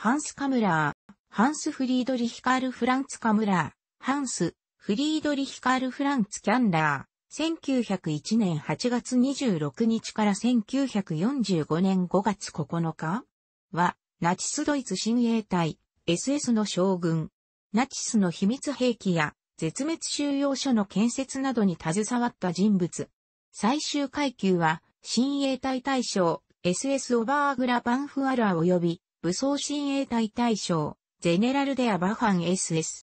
ハンス・カムラー、ハンス・フリードリヒカール・フランツ・カムラー、ハンス、フリードリヒカール・フランツ・キャンラー、1901年8月26日から1945年5月9日は、ナチスドイツ親衛隊、SS の将軍、ナチスの秘密兵器や絶滅収容所の建設などに携わった人物。最終階級は、親衛隊大将、SS オバーグラ・バンフアラー及び、武装親衛隊大将、ゼネラルデアバファン SS。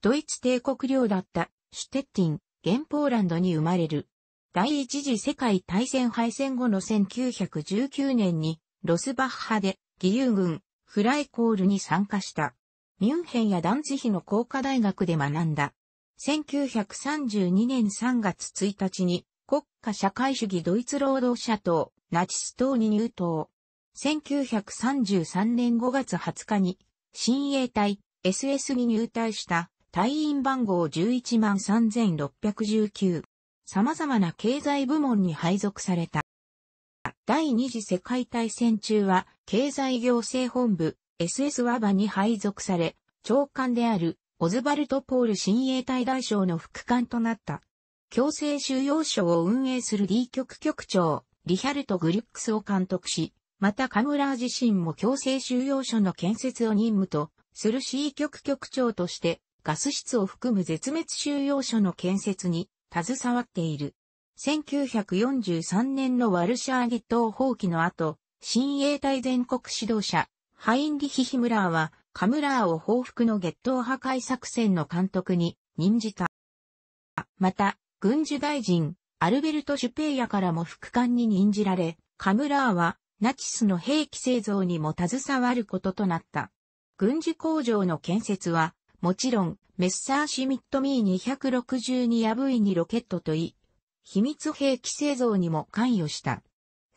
ドイツ帝国領だったシュテッティン、現ポーランドに生まれる。第一次世界大戦敗戦後の1919年にロスバッハで義勇軍フライコールに参加した。ミュンヘンやダンツヒの工科大学で学んだ。1932年3月1日に国家社会主義ドイツ労働者党ナチス党に入党。1933年5月20日に、新衛隊 SS に入隊した隊員番号113,619。様々な経済部門に配属された。第二次世界大戦中は、経済行政本部、SS ワバに配属され、長官である、オズバルト・ポール新衛隊大将の副官となった。強制収容所を運営する D 局局長、リヒャルト・グリュックスを監督し、またカムラー自身も強制収容所の建設を任務とする C 局局長としてガス室を含む絶滅収容所の建設に携わっている。1943年のワルシャーゲットを放棄の後、新衛隊全国指導者、ハインリヒ・ヒムラーは、カムラーを報復のゲット破壊作戦の監督に任じた。また、軍需大臣、アルベルト・シュペイヤからも副官に任じられ、カムラーはナチスの兵器製造にも携わることとなった。軍事工場の建設は、もちろん、メッサーシミットミー262や V2 ロケットといい、秘密兵器製造にも関与した。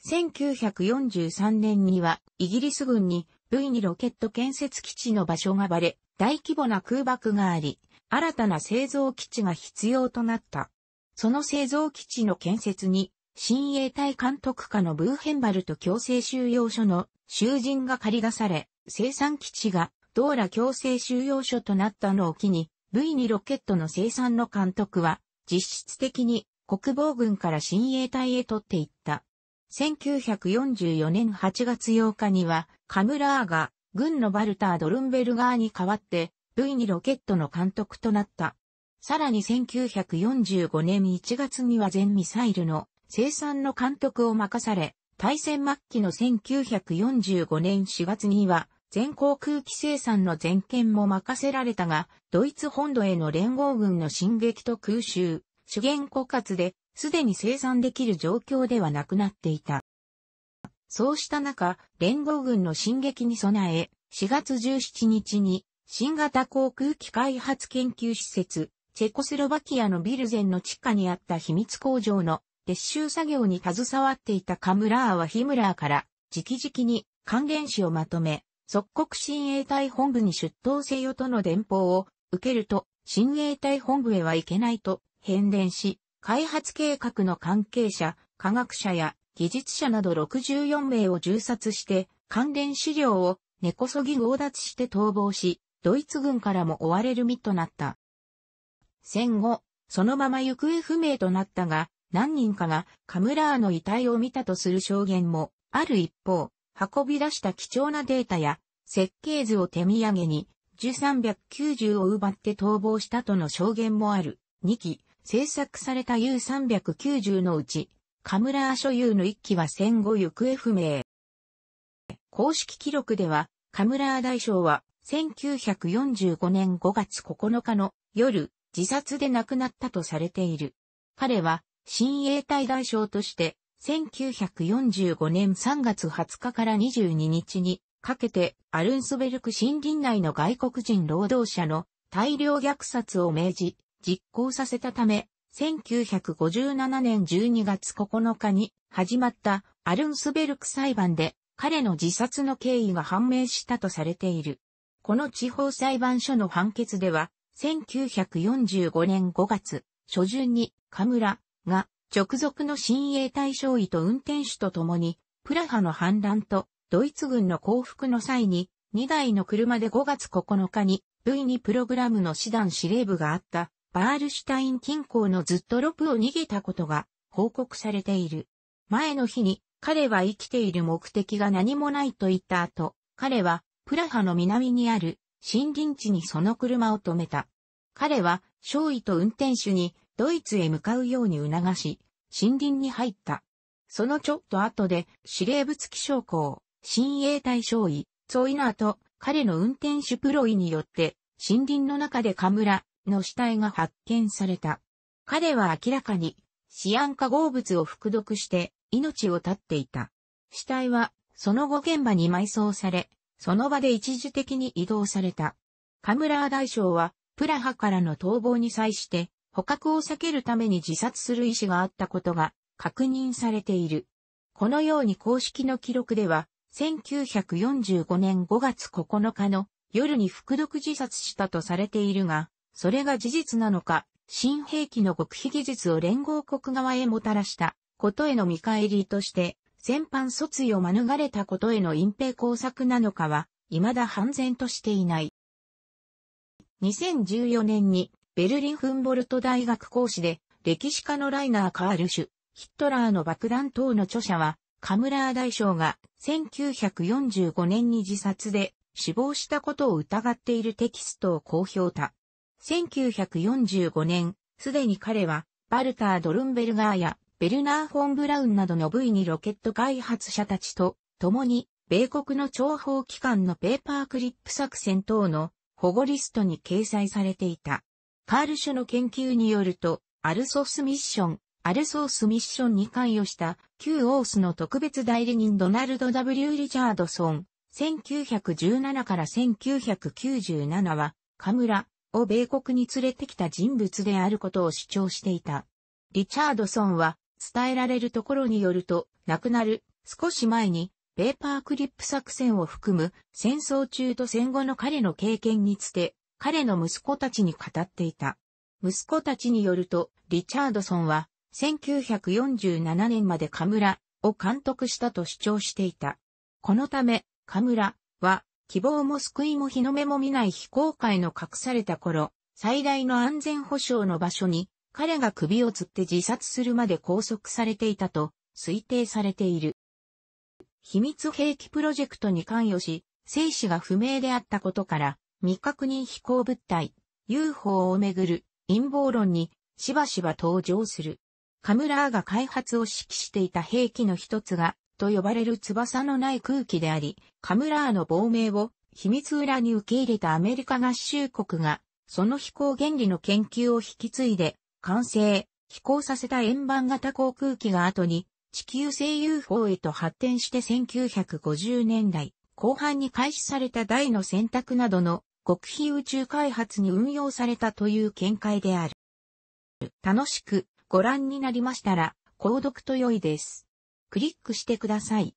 1943年には、イギリス軍に V2 ロケット建設基地の場所がバレ、大規模な空爆があり、新たな製造基地が必要となった。その製造基地の建設に新衛隊監督下のブーヘンバルト強制収容所の囚人が借り出され、生産基地がドーラ強制収容所となったのを機に、V2 ロケットの生産の監督は、実質的に国防軍から新衛隊へ取っていった。1944年8月8日には、カムラーが軍のバルター・ドルンベルガーに代わって V2 ロケットの監督となった。さらに1945年1月には全ミサイルの生産の監督を任され、大戦末期の1945年4月には、全航空機生産の全権も任せられたが、ドイツ本土への連合軍の進撃と空襲、資源枯渇で、すでに生産できる状況ではなくなっていた。そうした中、連合軍の進撃に備え、4月17日に、新型航空機開発研究施設、チェコスロバキアのビルゼンの地下にあった秘密工場の撤収作業に携わっていたカムラーはヒムラーから直々に還元誌をまとめ、即刻新衛隊本部に出頭せよとの電報を受けると、新衛隊本部へはいけないと変電し、開発計画の関係者、科学者や技術者など64名を銃殺して、関連資料を根こそぎ強奪して逃亡し、ドイツ軍からも追われる身となった。戦後、そのまま行方不明となったが、何人かがカムラーの遺体を見たとする証言もある一方、運び出した貴重なデータや設計図を手土産に1390を奪って逃亡したとの証言もある。2機、制作された U390 のうち、カムラー所有の1機は戦後行方不明。公式記録では、カムラー大将は1945年5月9日の夜、自殺で亡くなったとされている。彼は新衛隊大将として、1945年3月20日から22日にかけてアルンスベルク森林内の外国人労働者の大量虐殺を命じ、実行させたため、1957年12月9日に始まったアルンスベルク裁判で彼の自殺の経緯が判明したとされている。この地方裁判所の判決では、1945年5月初旬に、カムラ、が、直属の新鋭隊将尉と運転手と共に、プラハの反乱とドイツ軍の降伏の際に、2台の車で5月9日に、V2 プログラムの師団司令部があった、バールシュタイン近郊のずっとロプを逃げたことが報告されている。前の日に彼は生きている目的が何もないと言った後、彼はプラハの南にある森林地にその車を止めた。彼は、少尉と運転手にドイツへ向かうように促し、森林に入った。そのちょっと後で、司令部付き将校、新衛隊将尉、ツォイナーと彼の運転手プロイによって、森林の中でカムラの死体が発見された。彼は明らかに、シアン化合物を服毒して命を絶っていた。死体は、その後現場に埋葬され、その場で一時的に移動された。カムラー大将は、プラハからの逃亡に際して、捕獲を避けるために自殺する意思があったことが確認されている。このように公式の記録では、1945年5月9日の夜に服毒自殺したとされているが、それが事実なのか、新兵器の極秘技術を連合国側へもたらしたことへの見返りとして、全般訴追を免れたことへの隠蔽工作なのかは、未だ判然としていない。2014年にベルリン・フンボルト大学講師で、歴史家のライナー・カールシュ、ヒットラーの爆弾等の著者は、カムラー大将が1945年に自殺で死亡したことを疑っているテキストを公表た。1945年、すでに彼は、バルター・ドルンベルガーやベルナー・フォン・ブラウンなどの部位にロケット開発者たちと共に、米国の諜報機関のペーパークリップ作戦等の保護リストに掲載されていた。カール書の研究によると、アルソースミッション、アルソースミッションに関与した旧オースの特別代理人ドナルド・ W・ リチャードソン、1917から1997は、カムラを米国に連れてきた人物であることを主張していた。リチャードソンは、伝えられるところによると、亡くなる少し前に、ペーパークリップ作戦を含む戦争中と戦後の彼の経験につて、彼の息子たちに語っていた。息子たちによると、リチャードソンは、1947年までカムラを監督したと主張していた。このため、カムラは、希望も救いも日の目も見ない非公開の隠された頃、最大の安全保障の場所に、彼が首を吊って自殺するまで拘束されていたと推定されている。秘密兵器プロジェクトに関与し、生死が不明であったことから、未確認飛行物体、UFO をめぐる陰謀論にしばしば登場する。カムラーが開発を指揮していた兵器の一つが、と呼ばれる翼のない空気であり、カムラーの亡命を秘密裏に受け入れたアメリカ合衆国が、その飛行原理の研究を引き継いで、完成、飛行させた円盤型航空機が後に、地球性 UFO へと発展して1950年代後半に開始された大の選択などの極秘宇宙開発に運用されたという見解である。楽しくご覧になりましたら、購読と良いです。クリックしてください。